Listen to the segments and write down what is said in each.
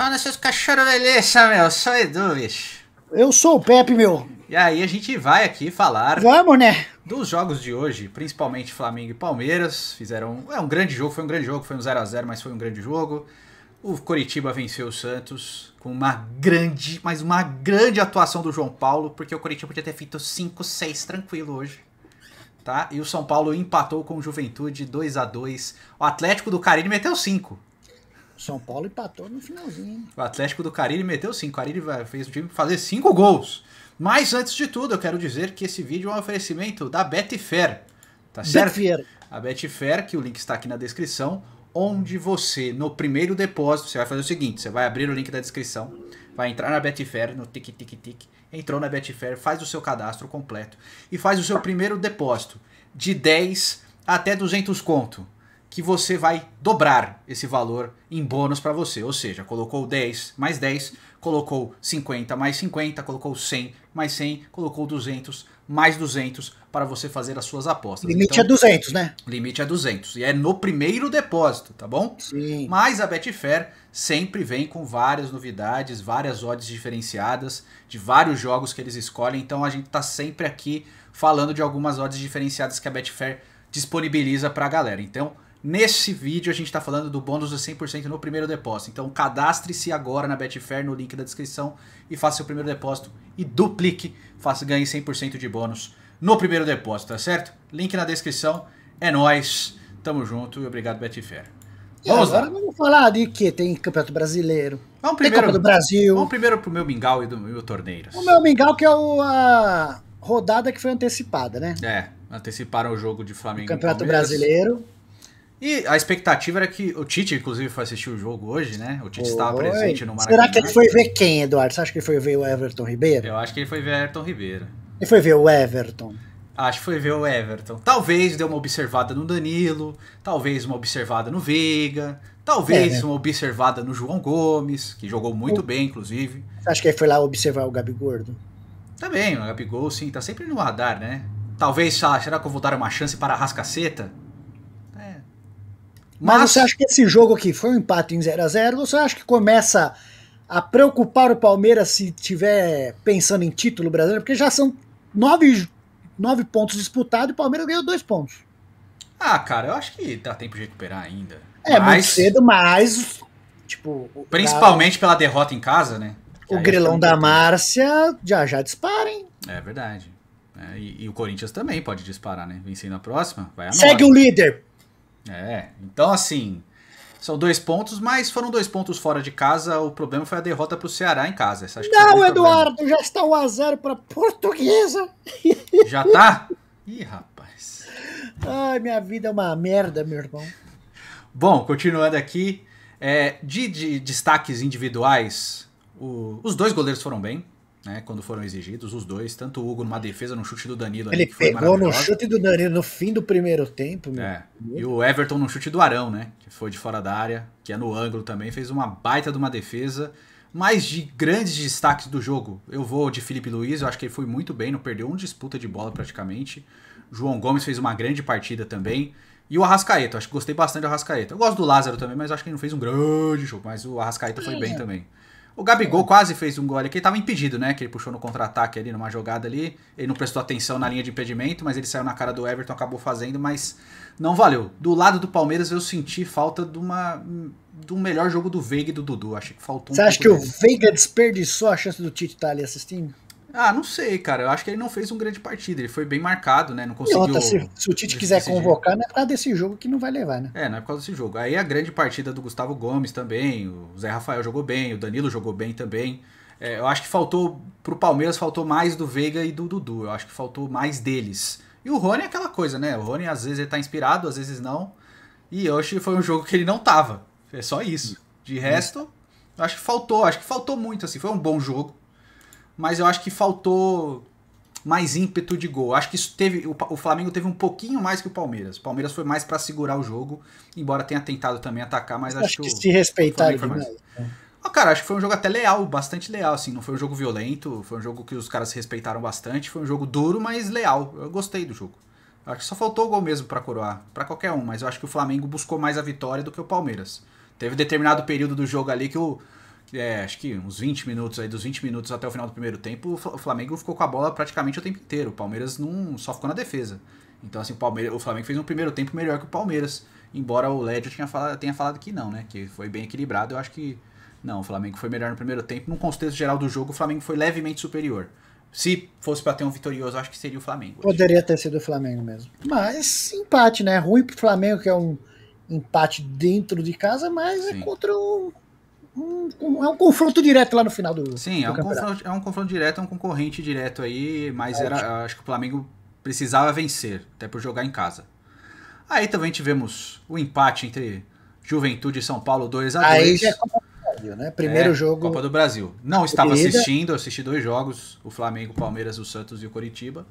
Fala seus cachorro beleza, meu. Sou Edu, bicho. Eu sou o Pepe, meu. E aí a gente vai aqui falar. Vamos, né? Dos jogos de hoje, principalmente Flamengo e Palmeiras. Fizeram. É um grande jogo, foi um grande jogo, foi um 0 a 0 mas foi um grande jogo. O Coritiba venceu o Santos com uma grande, mas uma grande atuação do João Paulo, porque o Coritiba podia ter feito 5, 6 tranquilo hoje. Tá? E o São Paulo empatou com o Juventude 2 a 2 O Atlético do Carini meteu 5. São Paulo empatou no finalzinho. O Atlético do Cariri meteu 5. O Cariri fez o time fazer 5 gols. Mas antes de tudo, eu quero dizer que esse vídeo é um oferecimento da Betfair. Tá certo? Betfair. A Betfair, que o link está aqui na descrição, onde você, no primeiro depósito, você vai fazer o seguinte: você vai abrir o link da descrição, vai entrar na Betfair, no tic tic tic, entrou na Betfair, faz o seu cadastro completo e faz o seu primeiro depósito de 10 até 200 conto que você vai dobrar esse valor em bônus para você. Ou seja, colocou 10 mais 10, colocou 50 mais 50, colocou 100 mais 100, colocou 200 mais 200 para você fazer as suas apostas. Limite então, é 200, né? Limite é 200 e é no primeiro depósito, tá bom? Sim. Mas a Betfair sempre vem com várias novidades, várias odds diferenciadas de vários jogos que eles escolhem. Então a gente está sempre aqui falando de algumas odds diferenciadas que a Betfair disponibiliza para a galera. Então Nesse vídeo a gente está falando do bônus de 100% no primeiro depósito. Então cadastre-se agora na Betfair no link da descrição e faça seu primeiro depósito e duplique, faça ganhe 100% de bônus no primeiro depósito, tá certo? Link na descrição. É nós. Tamo junto e obrigado Betfair. E vamos agora lá. vamos falar de que tem Campeonato Brasileiro. Vamos primeiro, tem Copa do Brasil. Vamos primeiro pro meu mingau e do meu torneiras. O meu mingau que é o, a rodada que foi antecipada, né? É, anteciparam o jogo de Flamengo o Campeonato Palmeiras. Brasileiro. E a expectativa era que o Tite, inclusive, foi assistir o jogo hoje, né? O Tite Oi. estava presente no Maracanã. Será que ele foi ver quem, Eduardo? Você acha que ele foi ver o Everton Ribeiro? Eu acho que ele foi ver o Everton Ribeiro. Ele foi ver o Everton. Acho que foi ver o Everton. Talvez deu uma observada no Danilo, talvez uma observada no Veiga, talvez é, né? uma observada no João Gomes, que jogou muito o... bem, inclusive. Você acha que ele foi lá observar o Gabi Gordo? Também, tá o Gabigol, sim, tá sempre no radar, né? Talvez, será que eu vou dar uma chance para a Rascaceta? Mas, Mas você acha que esse jogo aqui foi um empate em 0 a 0 Você acha que começa a preocupar o Palmeiras se tiver pensando em título brasileiro? Porque já são nove, nove pontos disputados e o Palmeiras ganhou dois pontos. Ah, cara, eu acho que dá tempo de recuperar ainda. É, mas... muito cedo, mas. Tipo, Principalmente cara, pela derrota em casa, né? o grelão é da Márcia já já disparem. É verdade. É, e, e, o Corinthians também pode disparar, né? Vencendo a próxima, vai a Segue o líder, é, então assim, são dois pontos, mas foram dois pontos fora de casa. O problema foi a derrota para o Ceará em casa. não, Eduardo, problema. já está 1 a 0 para Portuguesa. Já tá? Ih, rapaz. Ai, minha vida é uma merda, meu irmão. Bom, continuando aqui, é, de, de, destaques individuais, o, os dois goleiros foram bem né, quando foram exigidos, os dois, tanto o Hugo numa defesa no chute do Danilo. Ele ali, pegou no chute do Danilo no fim do primeiro tempo. Meu. É. E o Everton no chute do Arão, né, que foi de fora da área, que é no ângulo também, fez uma baita de uma defesa. Mas de grandes destaques do jogo, eu vou de Felipe Luiz, eu acho que ele foi muito bem, não perdeu uma disputa de bola praticamente. João Gomes fez uma grande partida também. E o Arrascaeta, acho que gostei bastante do Arrascaeta. Eu gosto do Lázaro também, mas acho que ele não fez um grande jogo, mas o Arrascaeta foi bem é. também. O Gabigol quase fez um gol ali, que ele estava impedido, né? Que ele puxou no contra-ataque ali, numa jogada ali. Ele não prestou atenção na linha de impedimento, mas ele saiu na cara do Everton, acabou fazendo, mas não valeu. Do lado do Palmeiras, eu senti falta de uma do melhor jogo do Veiga e do Dudu. Acho que faltou um Você acha que dele. o Veiga desperdiçou a chance do Tite estar tá ali assistindo? Ah, não sei, cara. Eu acho que ele não fez um grande partido. Ele foi bem marcado, né? Não conseguiu. Outra, se, se, o Tite quiser convocar, não é por causa desse jogo que não vai levar, né? É, não é por causa desse jogo. Aí a grande partida do Gustavo Gomes também. O Zé Rafael jogou bem. O Danilo jogou bem também. É, eu acho que faltou. Pro Palmeiras faltou mais do Veiga e do Dudu. Eu acho que faltou mais deles. E o Rony é aquela coisa, né? O Rony às vezes ele tá inspirado, às vezes não. E hoje foi um jogo que ele não tava. É só isso. De resto, acho que faltou. Acho que faltou muito, assim. Foi um bom jogo mas eu acho que faltou mais ímpeto de gol. Acho que isso teve o, o Flamengo teve um pouquinho mais que o Palmeiras. O Palmeiras foi mais para segurar o jogo, embora tenha tentado também atacar, mas acho, acho que, que se respeitar demais. Mais. Né? Ah, cara, acho que foi um jogo até leal, bastante leal, assim, não foi um jogo violento, foi um jogo que os caras se respeitaram bastante, foi um jogo duro, mas leal. Eu gostei do jogo. Acho que só faltou o gol mesmo para coroar, para qualquer um, mas eu acho que o Flamengo buscou mais a vitória do que o Palmeiras. Teve determinado período do jogo ali que o é, acho que uns 20 minutos aí, dos 20 minutos até o final do primeiro tempo, o Flamengo ficou com a bola praticamente o tempo inteiro. O Palmeiras não só ficou na defesa. Então, assim, o, Palmeiras, o Flamengo fez um primeiro tempo melhor que o Palmeiras. Embora o Ledger tenha falado, tenha falado que não, né? Que foi bem equilibrado. Eu acho que não, o Flamengo foi melhor no primeiro tempo. No contexto geral do jogo, o Flamengo foi levemente superior. Se fosse para ter um vitorioso, acho que seria o Flamengo. Poderia ter sido o Flamengo mesmo. Mas empate, né? Ruim pro Flamengo, que é um empate dentro de casa, mas é Sim. é contra o um um, um, é um confronto direto lá no final do. Sim, do é, um confronto, é um confronto direto, é um concorrente direto aí, mas é era, acho que o Flamengo precisava vencer, até por jogar em casa. Aí também tivemos o empate entre Juventude e São Paulo 2 a 2 Aí já é Copa do Brasil, né? Primeiro é, jogo. Copa do Brasil. Não estava assistindo, assisti dois jogos: o Flamengo, o Palmeiras, o Santos e o Coritiba.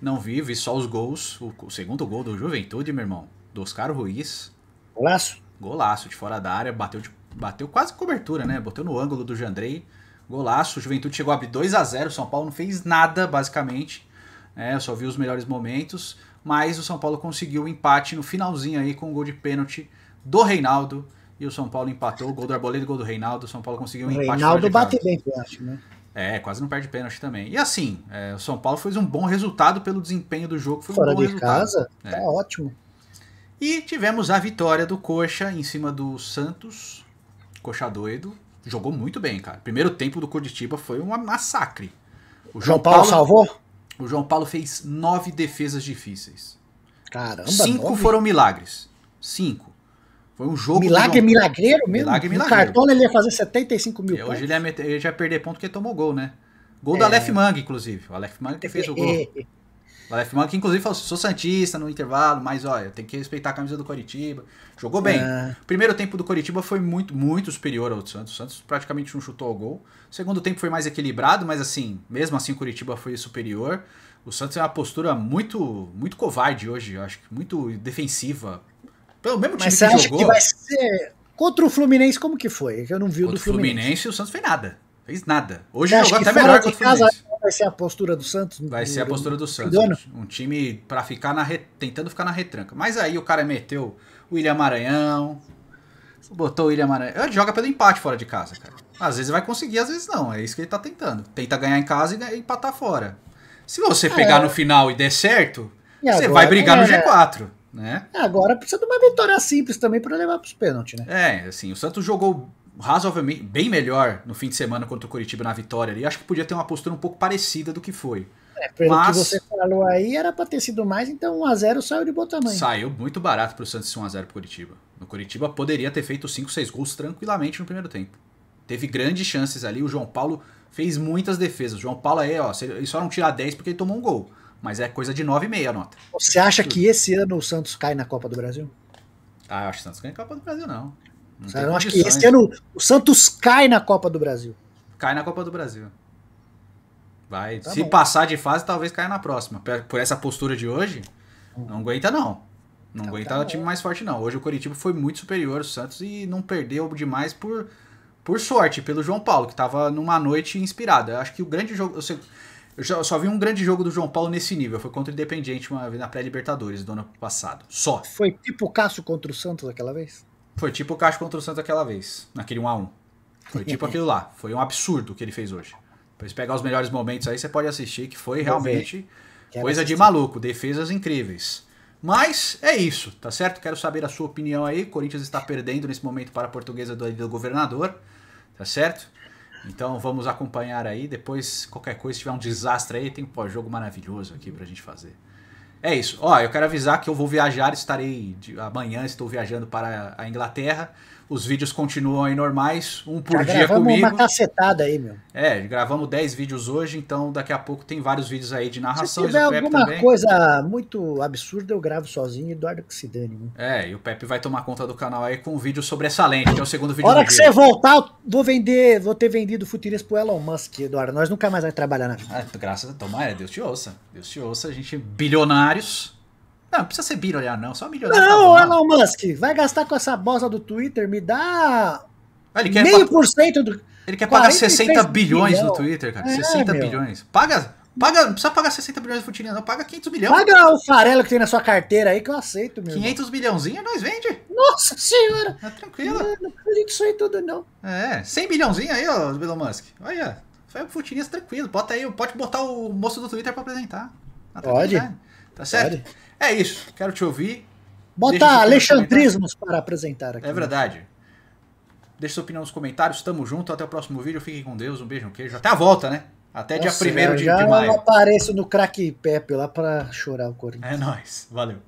Não vi, vi só os gols. O, o segundo gol do Juventude, meu irmão, do Oscar Ruiz. Golaço. Golaço de fora da área, bateu de bateu quase cobertura, né? Bateu no ângulo do Jandrei. Golaço. O Juventude chegou a abrir 2 a 0 O São Paulo não fez nada, basicamente. É, só vi os melhores momentos. Mas o São Paulo conseguiu o um empate no finalzinho aí com o um gol de pênalti do Reinaldo. E o São Paulo empatou. Gol do Arboleda gol do Reinaldo. O São Paulo conseguiu um empate. O Reinaldo bate bem eu acho né? É, quase não perde pênalti também. E assim, é, o São Paulo fez um bom resultado pelo desempenho do jogo. Foi Fora um bom de resultado. casa, é. tá ótimo. E tivemos a vitória do Coxa em cima do Santos. Coxa doido. Jogou muito bem, cara. Primeiro tempo do Coritiba foi um massacre. O João, Paulo, Paulo, salvou? O João Paulo fez nove defesas difíceis. Caramba, Cinco nove? foram milagres. Cinco. Foi um jogo. Milagre milagreiro mesmo? Milagre milagreiro. O Cartona ele ia fazer 75 mil. E é, hoje ele ia, meter, ele ia, perder ponto porque tomou gol, né? Gol é. do Aleph Mang, inclusive. O Aleph Mang que fez o gol. É. Ela é que inclusive falou assim, sou Santista no intervalo, mas olha, tem que respeitar a camisa do Coritiba. Jogou bem. É. Primeiro tempo do Coritiba foi muito, muito superior ao do Santos. O Santos praticamente não chutou ao gol. segundo tempo foi mais equilibrado, mas assim, mesmo assim o Coritiba foi superior. O Santos é uma postura muito, muito covarde hoje, eu acho muito defensiva. Pelo mesmo time mas você acha jogou. Que vai ser contra o Fluminense como que foi? É eu não vi o do Fluminense. Fluminense o Santos fez nada. Fez nada. Hoje jogou até melhor contra o Fluminense vai ser a postura do Santos? Vai ser a postura do Santos. Um, um time para ficar na re... tentando ficar na retranca. Mas aí o cara meteu o William Maranhão, botou o William Maranhão. Ele joga pelo empate fora de casa, cara. Às vezes vai conseguir, às vezes não. É isso que ele tá tentando. Tenta ganhar em casa e né, empatar fora. Se você é. pegar é. no final e der certo, e você agora, vai brigar é. no G4. Né? É, agora precisa de uma vitória simples também para levar para os pênaltis, né? É, assim, o Santos jogou razoavelmente bem melhor no fim de semana contra o Curitiba na vitória ali. Acho que podia ter uma postura um pouco parecida do que foi. É, pelo Mas, que você falou aí, era para ter sido mais, então 1x0 saiu de bom tamanho. Saiu muito barato pro Santos 1x0 pro Curitiba. No Curitiba poderia ter feito 5, 6 gols tranquilamente no primeiro tempo. Teve grandes chances ali, o João Paulo fez muitas defesas. O João Paulo aí, ó, ele só não tiraram 10 porque ele tomou um gol. Mas é coisa de 9,5 a nota. Você acha que esse ano o Santos cai na Copa do Brasil? Ah, eu acho que o Santos ganha a Copa do Brasil, não. Eu acho que esse ano o Santos cai na Copa do Brasil. Cai na Copa do Brasil. Vai. Tá se bom. passar de fase, talvez caia na próxima. Por essa postura de hoje, não aguenta, não. Não tá, aguenta tá o time mais forte, não. Hoje o Coritiba foi muito superior ao Santos e não perdeu demais por, por sorte, pelo João Paulo, que estava numa noite inspirada. Eu acho que o grande jogo. Eu só vi um grande jogo do João Paulo nesse nível. Foi contra o Independiente uma vez na pré-Libertadores do ano passado. Só. Foi tipo o Cássio contra o Santos aquela vez? Foi tipo o Cássio contra o Santos aquela vez, naquele 1x1. Foi tipo aquilo lá. Foi um absurdo o que ele fez hoje. Depois você pegar os melhores momentos aí, você pode assistir, que foi realmente coisa de maluco. Defesas incríveis. Mas é isso, tá certo? Quero saber a sua opinião aí. Corinthians está perdendo nesse momento para a portuguesa do, do governador, tá certo? Então vamos acompanhar aí. Depois, qualquer coisa, se tiver um desastre aí, tem um pós-jogo maravilhoso aqui pra gente fazer. É isso. Ó, eu quero avisar que eu vou viajar, estarei de, amanhã, estou viajando para a Inglaterra os vídeos continuam aí normais, um por Já dia gravamos comigo. uma cacetada aí, meu. É, gravamos 10 vídeos hoje, então daqui a pouco tem vários vídeos aí de narração. Se tiver alguma também. coisa muito absurda, eu gravo sozinho, Eduardo que se dane. Né? É, e o Pepe vai tomar conta do canal aí com um vídeo sobre essa lente, que é o segundo vídeo Hora que dia. você voltar, eu vou vender, vou ter vendido para pro Elon Musk, Eduardo. Nós nunca mais vamos trabalhar na vida. Ah, graças a Deus, é, Deus te ouça. Deus te ouça, a gente bilionários não, não precisa ser birolhar, não. Só milionário. Não, tá Elon Musk, vai gastar com essa bosta do Twitter, me dá. Ah, ele quer meio por cento do. Ele quer pagar 60 bilhões bilhão. no Twitter, cara. É, 60 meu. bilhões. Paga. Paga, não precisa pagar 60 bilhões de futirinha, não. Paga 500 milhões. Paga o farelo que tem na sua carteira aí que eu aceito, meu. 500 irmão. milhãozinho nós vende. Nossa senhora. Tá tranquilo. Não, não acredito isso aí é tudo, não. É, 100 bilhãozinho aí, ó, Elon Musk. Olha, foi o futirinhas tranquilo. Bota aí, pode botar o moço do Twitter pra apresentar. Tá pode. Né? Tá certo? Pode. É isso, quero te ouvir. Bota Alexandrismos para apresentar aqui. É né? verdade. Né? sua opinião nos comentários, tamo junto, até o próximo vídeo, fiquem com Deus, um beijo, um queijo, até a volta, né? Até Nossa, tá dia 1 de, de maio. Eu apareço no craque Pepe lá para chorar o Corinthians. É nóis, valeu.